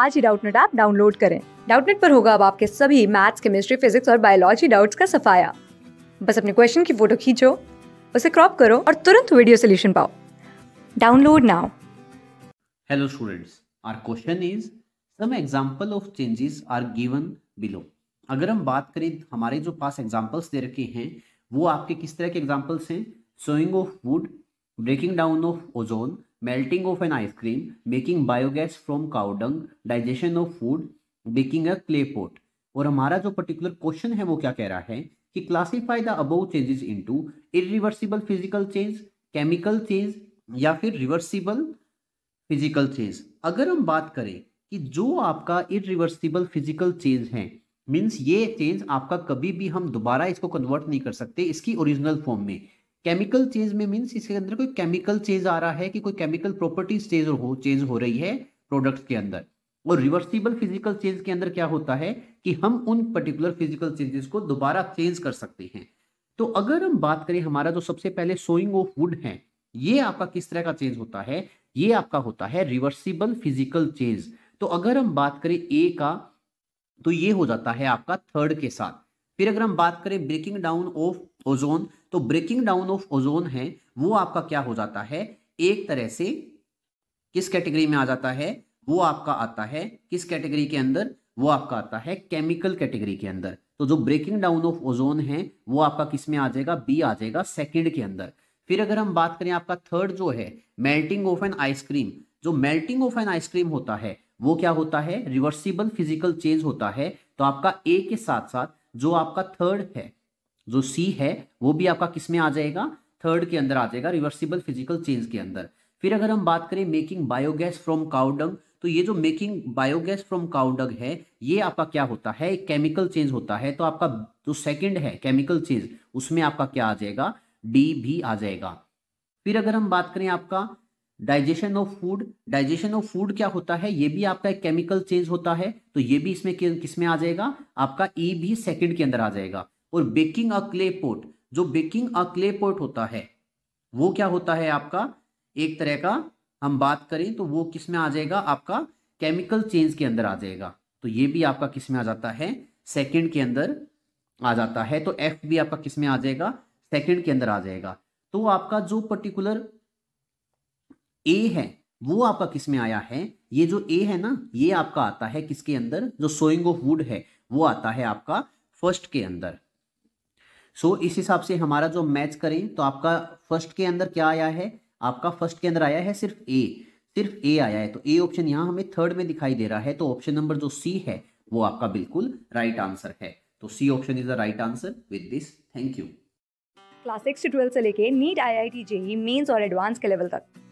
आज ही Doubtnut app download करें डाउटनेट पर होगा अब आपके सभी मैथ्स केमिस्ट्री फिजिक्स और बायोलॉजी डाउट्स का सफाया बस अपने क्वेश्चन की फोटो खींचो उसे क्रॉप करो और तुरंत वीडियो सोल्यूशन पाओ download now hello students our question is some example of changes are given below अगर हम बात करें हमारे जो पास एग्जांपल्स दे रखे हैं वो आपके किस तरह के एग्जांपल्स हैं sowing of wood breaking down of ozone melting of an ice cream, making biogas from cow dung, digestion of food, baking a clay pot. और हमारा जो पर्टिकुलर क्वेश्चन है वो क्या कह रहा है कि classify the above changes into irreversible physical change chemical change या फिर रिवर्सिबल फिजिकल चेंज अगर हम बात करें कि जो आपका इरिवर्सिबल फिजिकल चेंज है मींस ये चेंज आपका कभी भी हम दोबारा इसको कन्वर्ट नहीं कर सकते इसकी ओरिजिनल फॉर्म में केमिकल चेंज में मीन्स इसके अंदर कोई केमिकल चेंज आ रहा है कि कोई केमिकल प्रॉपर्टीज चेंज हो चेंज हो रही है प्रोडक्ट्स के अंदर और रिवर्सिबल फिजिकल चेंज के अंदर क्या होता है कि हम उन पर्टिकुलर फिजिकल चेंजेस को दोबारा चेंज कर सकते हैं तो अगर हम बात करें हमारा जो सबसे पहले सोइंग ऑफ वुड है ये आपका किस तरह का चेंज होता है ये आपका होता है रिवर्सिबल फिजिकल चेंज तो अगर हम बात करें ए का तो ये हो जाता है आपका थर्ड के साथ फिर अगर हम बात करें ब्रेकिंग डाउन ऑफ ओजोन तो ब्रेकिंग डाउन ऑफ ओजोन है वो आपका क्या हो जाता है एक तरह से किस कैटेगरी में आ जाता है वो आपका आता है किस कैटेगरी के अंदर वो आपका आता है केमिकल कैटेगरी के अंदर तो जो ब्रेकिंग डाउन ऑफ ओजोन है वो आपका किस में आ जाएगा बी आ जाएगा सेकेंड के अंदर फिर अगर हम बात करें आपका थर्ड जो है मेल्टिंग ऑफ एन आइसक्रीम जो मेल्टिंग ऑफ एन आइसक्रीम होता है वो क्या होता है रिवर्सिबल फिजिकल चेंज होता है तो आपका ए के साथ साथ जो आपका थर्ड है जो सी है वो भी आपका किस में आ जाएगा थर्ड के अंदर आ जाएगा रिवर्सिबल फिजिकल चेंज के अंदर फिर अगर हम बात करें मेकिंग बायोगैस फ्रॉम काउडंग तो ये जो मेकिंग बायोगैस फ्रॉम काउडंग है ये आपका क्या होता है केमिकल चेंज होता है तो आपका जो सेकंड है केमिकल चेंज उसमें आपका क्या आ जाएगा डी भी आ जाएगा फिर अगर हम बात करें आपका digestion of food digestion of food क्या होता है ये भी आपका एक केमिकल चेंज होता है तो ये भी इसमें किस में आ जाएगा आपका ई e भी सेकेंड के अंदर आ जाएगा और बेकिंग अ क्ले पोर्ट जो बेकिंग अ क्ले पोर्ट होता है वो क्या होता है आपका एक तरह का हम बात करें तो वो किस में आ जाएगा आपका केमिकल चेंज के अंदर आ जाएगा तो ये भी आपका किस में आ जाता है सेकेंड के अंदर आ जाता है तो एफ भी आपका किस में आ जाएगा सेकेंड के अंदर आ जाएगा तो आपका जो पर्टिकुलर ए है वो आपका किस में आया है ये जो ए है ना ये आपका आता है किसके अंदर जो सोइंग ऑफ वुड है वो आता है आपका फर्स्ट के अंदर सो so, इस हिसाब से हमारा जो मैच करें तो आपका फर्स्ट के अंदर क्या आया है आपका फर्स्ट के अंदर आया है सिर्फ ए सिर्फ ए आया है तो ए ऑप्शन यहाँ हमें थर्ड में दिखाई दे रहा है तो ऑप्शन नंबर जो सी है वो आपका बिल्कुल राइट right आंसर है तो C option is the right answer with this thank you class six से ट्वेल्थ से लेके NEET I I T JEE mains और एडवांस के लेवल तक